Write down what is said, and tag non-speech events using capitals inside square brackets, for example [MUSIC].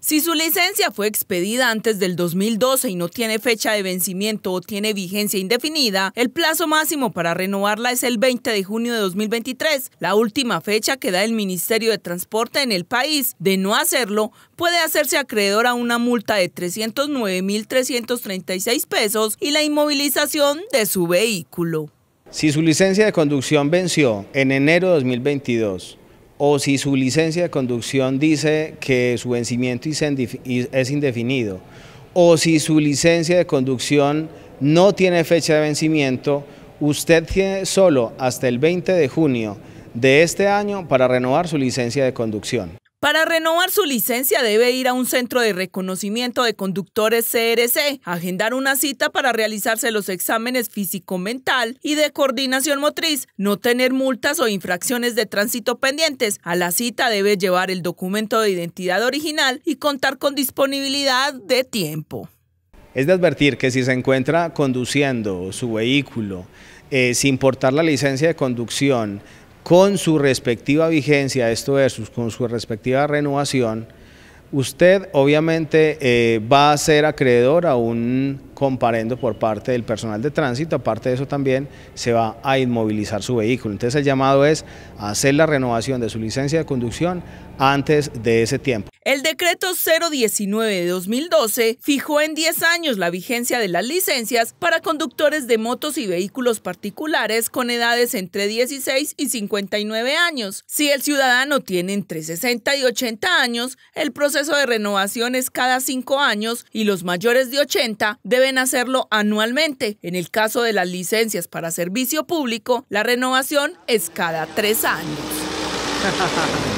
Si su licencia fue expedida antes del 2012 y no tiene fecha de vencimiento o tiene vigencia indefinida, el plazo máximo para renovarla es el 20 de junio de 2023, la última fecha que da el Ministerio de Transporte en el país. De no hacerlo, puede hacerse acreedor a una multa de 309.336 pesos y la inmovilización de su vehículo. Si su licencia de conducción venció en enero de 2022, o si su licencia de conducción dice que su vencimiento es indefinido, o si su licencia de conducción no tiene fecha de vencimiento, usted tiene solo hasta el 20 de junio de este año para renovar su licencia de conducción. Para renovar su licencia debe ir a un centro de reconocimiento de conductores CRC, agendar una cita para realizarse los exámenes físico-mental y de coordinación motriz, no tener multas o infracciones de tránsito pendientes. A la cita debe llevar el documento de identidad original y contar con disponibilidad de tiempo. Es de advertir que si se encuentra conduciendo su vehículo eh, sin portar la licencia de conducción con su respectiva vigencia, esto es, con su respectiva renovación, usted obviamente eh, va a ser acreedor a un comparendo por parte del personal de tránsito, aparte de eso también se va a inmovilizar su vehículo. Entonces el llamado es hacer la renovación de su licencia de conducción antes de ese tiempo. El decreto 019 de 2012 fijó en 10 años la vigencia de las licencias para conductores de motos y vehículos particulares con edades entre 16 y 59 años. Si el ciudadano tiene entre 60 y 80 años, el proceso de renovación es cada 5 años y los mayores de 80 deben hacerlo anualmente. En el caso de las licencias para servicio público, la renovación es cada 3 años. [LAUGHS]